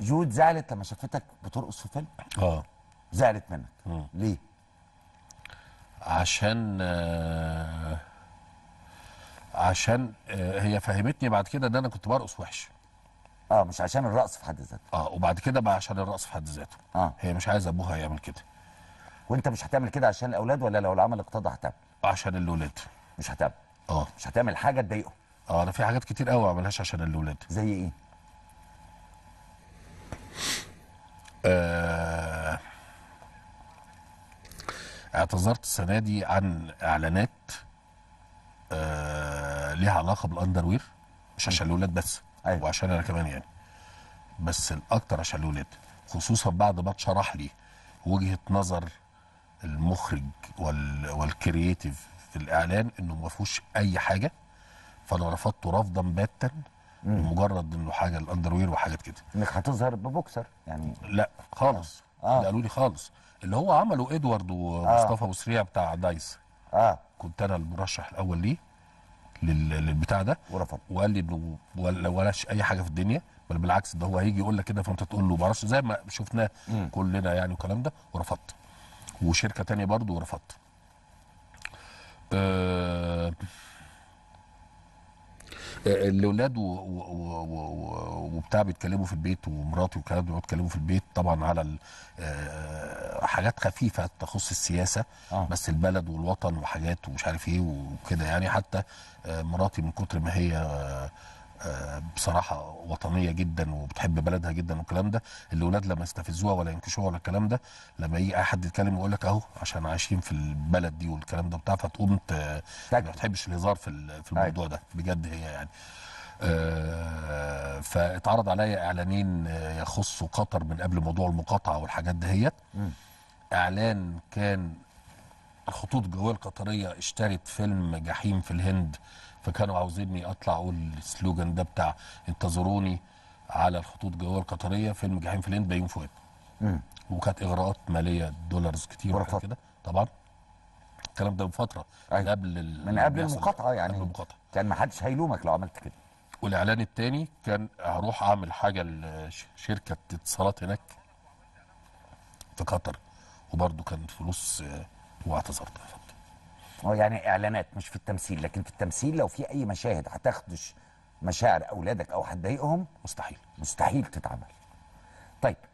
جود زعلت لما شافتك بترقص في فيلم اه زعلت منك م. آه. ليه عشان آه عشان آه هي فهمتني بعد كده ان انا كنت برقص وحش اه مش عشان الرقص في حد ذاته اه وبعد كده بقى عشان الرقص في حد ذاته آه. هي مش عايزه ابوها يعمل كده وانت مش هتعمل كده عشان الاولاد ولا لو العمل اقتضى هتعمل عشان الاولاد مش هتعمل اه مش هتعمل حاجه تضايقهم اه انا في حاجات كتير قوي ما عملهاش عشان الاولاد زي ايه آه، اعتذرت السنه دي عن اعلانات آه، ليها علاقه بالاندروير مش عشان الاولاد بس أيوة. وعشان انا كمان يعني بس الاكتر عشان الاولاد خصوصا بعد ما اتشرح لي وجهه نظر المخرج وال والكرييتيف في الاعلان انه ما فيهوش اي حاجه فانا رفضته رفضا باتا مجرد انه حاجه الاندر وير وحاجات كده انك هتظهر ببوكسر يعني لا خالص آه. قالوا لي خالص اللي هو عمله ادوارد آه. ومصطفى ابو آه. بتاع دايس اه كنت انا المرشح الاول ليه للبتاع ده ورفض وقال لي انه ولا ولاش اي حاجه في الدنيا بل بالعكس ده هو هيجي يقول لك كده فانت تقول له ما زي ما شفناه كلنا يعني والكلام ده ورفضت وشركه تانية برضه ورفضت آه الاولاد وبتاع بيتكلموا في البيت ومراتي والكلام ده بيتكلموا في البيت طبعا على آه، حاجات خفيفه تخص السياسه آه. بس البلد والوطن وحاجات ومش عارف ايه وكده يعني حتى آه، مراتي من كتر ما هي آه، بصراحه وطنيه جدا وبتحب بلدها جدا والكلام ده الاولاد لما يستفزوها ولا ينكشوها ولا الكلام ده لما يجي اي حد يتكلم يقول لك اهو عشان عايشين في البلد دي والكلام ده بتاع فتقوم ما بتحبش الهزار في في أيوة. الموضوع ده بجد هي يعني آه، فاتعرض عليا اعلانين آه، يخصوا قطر من قبل موضوع المقاطعه والحاجات دهيت اعلان كان خطوط جويه القطريه اشترت فيلم جحيم في الهند فكانوا عاوزيني اطلع اقول السلوجان ده بتاع انتظروني على الخطوط الجويه القطريه فيلم جحيم في الهند بيوم فؤاد وكانت اغراءات ماليه دولارز كتير كده طبعا الكلام ده من فتره أيوه. من قبل من قبل المقاطعه يعني قبل المقاطعه كان ما حدش هيلومك لو عملت كده والاعلان الثاني كان هروح اعمل حاجه لشركه اتصالات هناك في قطر وبرده كان فلوس واعتذرت اه يعني اعلانات مش في التمثيل لكن في التمثيل لو في اي مشاهد هتخدش مشاعر اولادك او هتضايقهم مستحيل مستحيل تتعمل طيب